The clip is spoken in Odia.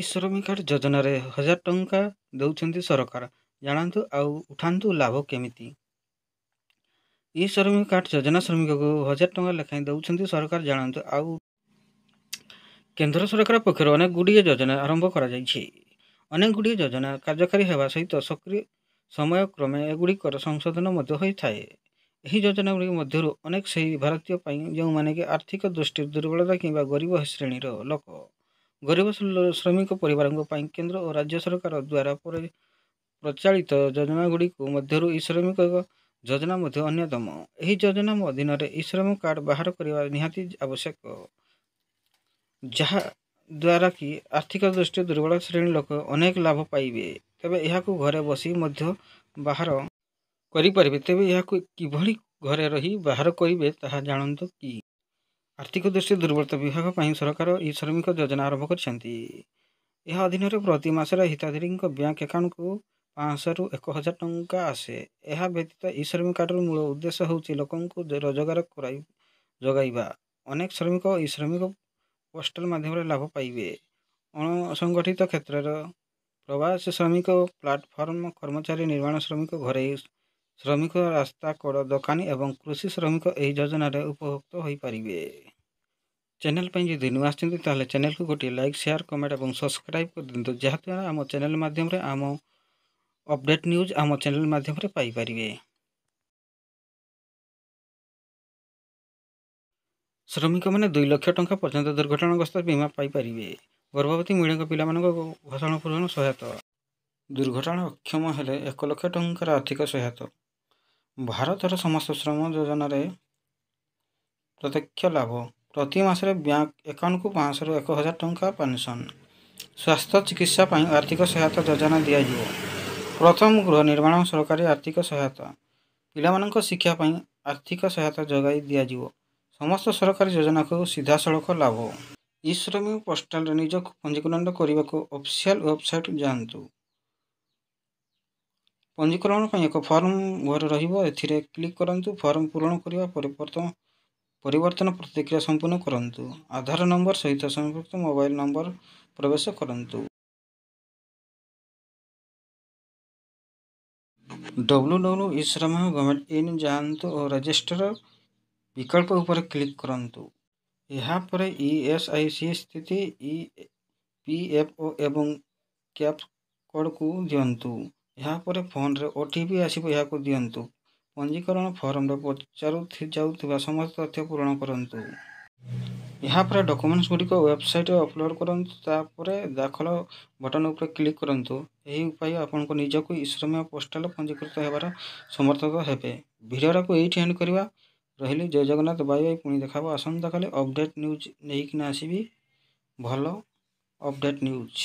ଇ ଶ୍ରମିକ କାର୍ଡ ଯୋଜନାରେ ହଜାର ଟଙ୍କା ଦେଉଛନ୍ତି ସରକାର ଜାଣନ୍ତୁ ଆଉ ଉଠାନ୍ତୁ ଲାଭ କେମିତି ଇ ଶ୍ରମିକ କାର୍ଡ ଯୋଜନା ଶ୍ରମିକକୁ ହଜାର ଟଙ୍କା ଲେଖାଏଁ ଦେଉଛନ୍ତି ସରକାର ଜାଣନ୍ତୁ ଆଉ କେନ୍ଦ୍ର ସରକାର ପକ୍ଷରୁ ଅନେକ ଗୁଡ଼ିଏ ଯୋଜନା ଆରମ୍ଭ କରାଯାଇଛି ଅନେକ ଗୁଡ଼ିଏ ଯୋଜନା କାର୍ଯ୍ୟକାରୀ ହେବା ସହିତ ସକ୍ରିୟ ସମୟକ୍ରମେ ଏଗୁଡ଼ିକର ସଂଶୋଧନ ମଧ୍ୟ ହୋଇଥାଏ ଏହି ଯୋଜନା ଗୁଡ଼ିକ ମଧ୍ୟରୁ ଅନେକ ସେହି ଭାରତୀୟ ପାଇଁ ଯେଉଁମାନେ କି ଆର୍ଥିକ ଦୃଷ୍ଟିରୁ ଦୁର୍ବଳତା କିମ୍ବା ଗରିବ ଶ୍ରେଣୀର ଲୋକ ଗରିବ ଶ୍ରମିକ ପରିବାରଙ୍କ ପାଇଁ କେନ୍ଦ୍ର ଓ ରାଜ୍ୟ ସରକାର ଦ୍ୱାରା ପ୍ରଚାଳିତ ଯୋଜନାଗୁଡ଼ିକୁ ମଧ୍ୟରୁ ଇ ଶ୍ରମିକ ଯୋଜନା ମଧ୍ୟ ଅନ୍ୟତମ ଏହି ଯୋଜନା ଅଧୀନରେ ଇ ଶ୍ରମ କାର୍ଡ଼ ବାହାର କରିବା ନିହାତି ଆବଶ୍ୟକ ଯାହା ଦ୍ୱାରା କି ଆର୍ଥିକ ଦୃଷ୍ଟିରୁ ଦୁର୍ବଳ ଶ୍ରେଣୀ ଲୋକ ଅନେକ ଲାଭ ପାଇବେ ତେବେ ଏହାକୁ ଘରେ ବସି ମଧ୍ୟ ବାହାର କରିପାରିବେ ତେବେ ଏହାକୁ କିଭଳି ଘରେ ରହି ବାହାର କରିବେ ତାହା ଜାଣନ୍ତୁ କି ଆର୍ଥିକ ଦୃଷ୍ଟି ଦୁର୍ବଳତା ବିଭାଗ ପାଇଁ ସରକାର ଇ ଶ୍ରମିକ ଯୋଜନା ଆରମ୍ଭ କରିଛନ୍ତି ଏହା ଅଧୀନରେ ପ୍ରତି ମାସରେ ହିତାଧିକାରୀଙ୍କ ବ୍ୟାଙ୍କ ଆକାଉଣ୍ଟକୁ ପାଞ୍ଚଶହରୁ ଏକ ହଜାର ଟଙ୍କା ଆସେ ଏହା ବ୍ୟତୀତ ଇ ଶ୍ରମିକ କାର୍ଡ଼ର ମୂଳ ଉଦ୍ଦେଶ୍ୟ ହେଉଛି ଲୋକଙ୍କୁ ରୋଜଗାର କରାଇ ଯୋଗାଇବା ଅନେକ ଶ୍ରମିକ ଇ ଶ୍ରମିକ ପୋର୍ଟାଲ ମାଧ୍ୟମରେ ଲାଭ ପାଇବେ ଅଣସଂଗଠିତ କ୍ଷେତ୍ରର ପ୍ରବାସୀ ଶ୍ରମିକ ପ୍ଲାଟଫର୍ମ କର୍ମଚାରୀ ନିର୍ମାଣ ଶ୍ରମିକ ଘରୋଇ ଶ୍ରମିକ ରାସ୍ତା କଡ଼ ଦୋକାନୀ ଏବଂ କୃଷି ଶ୍ରମିକ ଏହି ଯୋଜନାରେ ଉପଭୋକ୍ତ ହୋଇପାରିବେ ଚ୍ୟାନେଲ୍ ପାଇଁ ଯଦି ନୂଆ ଆସିଛନ୍ତି ତାହେଲେ ଚ୍ୟାନେଲ୍କୁ ଗୋଟିଏ ଲାଇକ୍ ସେୟାର୍ କମେଣ୍ଟ ଏବଂ ସବସ୍କ୍ରାଇବ୍ କରିଦିଅନ୍ତୁ ଯାହାଦ୍ୱାରା ଆମ ଚ୍ୟାନେଲ୍ ମାଧ୍ୟମରେ ଆମ ଅପଡ଼େଟ୍ ନ୍ୟୁଜ୍ ଆମ ଚ୍ୟାନେଲ୍ ମାଧ୍ୟମରେ ପାଇପାରିବେ ଶ୍ରମିକମାନେ ଦୁଇ ଲକ୍ଷ ଟଙ୍କା ପର୍ଯ୍ୟନ୍ତ ଦୁର୍ଘଟଣାଗ୍ରସ୍ତ ବୀମା ପାଇପାରିବେ ଗର୍ଭବତୀ ମହିଳାଙ୍କ ପିଲାମାନଙ୍କ ଭସାଣ ପୂରଣ ସହାୟତା ଦୁର୍ଘଟଣା ଅକ୍ଷମ ହେଲେ ଏକ ଲକ୍ଷ ଟଙ୍କାର ଆର୍ଥିକ ସହାୟତା ଭାରତର ସମସ୍ତ ଶ୍ରମ ଯୋଜନାରେ ପ୍ରତ୍ୟକ୍ଷ ଲାଭ ପ୍ରତି ମାସରେ ବ୍ୟାଙ୍କ ଆକାଉଣ୍ଟକୁ ପାଞ୍ଚଶହରୁ ଏକ ହଜାର ଟଙ୍କା ପେନ୍ସନ୍ ସ୍ୱାସ୍ଥ୍ୟ ଚିକିତ୍ସା ପାଇଁ ଆର୍ଥିକ ସହାୟତା ଯୋଜନା ଦିଆଯିବ ପ୍ରଥମ ଗୃହ ନିର୍ମାଣ ସରକାରୀ ଆର୍ଥିକ ସହାୟତା ପିଲାମାନଙ୍କ ଶିକ୍ଷା ପାଇଁ ଆର୍ଥିକ ସହାୟତା ଯୋଗାଇ ଦିଆଯିବ ସମସ୍ତ ସରକାରୀ ଯୋଜନାକୁ ସିଧାସଳଖ ଲାଭ ଇ ଶ୍ରମିକ ପୋଷ୍ଟାଲରେ ନିଜକୁ ପଞ୍ଜୀକରଣ କରିବାକୁ ଅଫିସିଆଲ୍ ୱେବସାଇଟ୍ ଯାଆନ୍ତୁ ପଞ୍ଜୀକରଣ ପାଇଁ ଏକ ଫର୍ମ ଘରେ ରହିବ ଏଥିରେ କ୍ଲିକ୍ କରନ୍ତୁ ଫର୍ମ ପୂରଣ କରିବା ପରିବର୍ତ୍ତନ ପରିବର୍ତ୍ତନ ପ୍ରତିକ୍ରିୟା ସମ୍ପୂର୍ଣ୍ଣ କରନ୍ତୁ ଆଧାର ନମ୍ବର ସହିତ ସମ୍ପୃକ୍ତ ମୋବାଇଲ ନମ୍ବର ପ୍ରବେଶ କରନ୍ତୁ W W eShram government in ଯାଆନ୍ତୁ ଓ ରେଜିଷ୍ଟର ବିକଳ୍ପ ଉପରେ କ୍ଲିକ୍ କରନ୍ତୁ ଏହାପରେ E e S I C ସ୍ଥିତି ଇ ପି ଏଫ୍ ଓ ଏବଂ କ୍ୟାପ୍ କୋଡ଼୍କୁ ଦିଅନ୍ତୁ ଏହାପରେ ଫୋନ୍ରେ ଓ ଟି ପି ଆସିବ ଏହାକୁ ଦିଅନ୍ତୁ ପଞ୍ଜୀକରଣ ଫର୍ମରେ ପଚାରୁ ଯାଉଥିବା ସମସ୍ତ ତଥ୍ୟ ପୂରଣ କରନ୍ତୁ ଏହାପରେ ଡକ୍ୟୁମେଣ୍ଟସ୍ ଗୁଡ଼ିକ ୱେବସାଇଟ୍ରେ ଅପଲୋଡ଼୍ କରନ୍ତୁ ତାପରେ ଦାଖଲ ବଟନ୍ ଉପରେ କ୍ଲିକ୍ କରନ୍ତୁ ଏହି ଉପାୟ ଆପଣଙ୍କ ନିଜକୁ ଇଶ୍ରମୀୟ ପୋଷ୍ଟାଲ ପଞ୍ଜୀକୃତ ହେବାର ସମର୍ଥକ ହେବେ ଭିଡ଼ିଓଟାକୁ ଏଇଠି ଏଣ୍ଡ କରିବା ରହିଲି ଜୟ ଜଗନ୍ନାଥ ବାଇ ବାଇ ପୁଣି ଦେଖାବ ଆସନ୍ତାକାଲି ଅପଡ଼େଟ୍ ନ୍ୟୁଜ୍ ନେଇକିନା ଆସିବି ଭଲ ଅପଡ଼େଟ୍ ନ୍ୟୁଜ୍